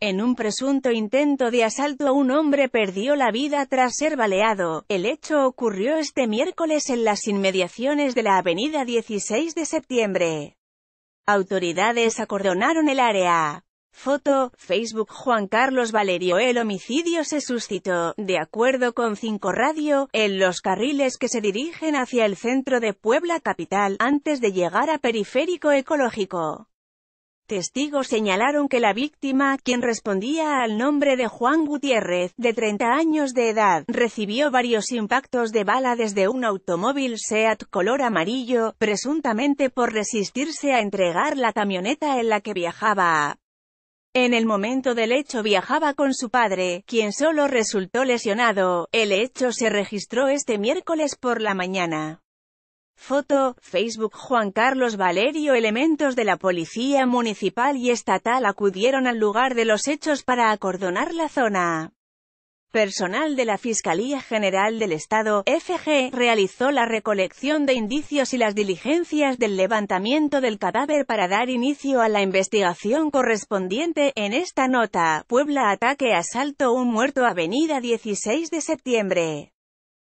En un presunto intento de asalto un hombre perdió la vida tras ser baleado. El hecho ocurrió este miércoles en las inmediaciones de la avenida 16 de septiembre. Autoridades acordonaron el área. Foto, Facebook Juan Carlos Valerio El homicidio se suscitó, de acuerdo con Cinco Radio, en los carriles que se dirigen hacia el centro de Puebla capital, antes de llegar a Periférico Ecológico. Testigos señalaron que la víctima, quien respondía al nombre de Juan Gutiérrez, de 30 años de edad, recibió varios impactos de bala desde un automóvil SEAT color amarillo, presuntamente por resistirse a entregar la camioneta en la que viajaba. En el momento del hecho viajaba con su padre, quien solo resultó lesionado. El hecho se registró este miércoles por la mañana. Foto, Facebook Juan Carlos Valerio Elementos de la Policía Municipal y Estatal acudieron al lugar de los hechos para acordonar la zona. Personal de la Fiscalía General del Estado, FG, realizó la recolección de indicios y las diligencias del levantamiento del cadáver para dar inicio a la investigación correspondiente. En esta nota, Puebla ataque asalto un muerto avenida 16 de septiembre.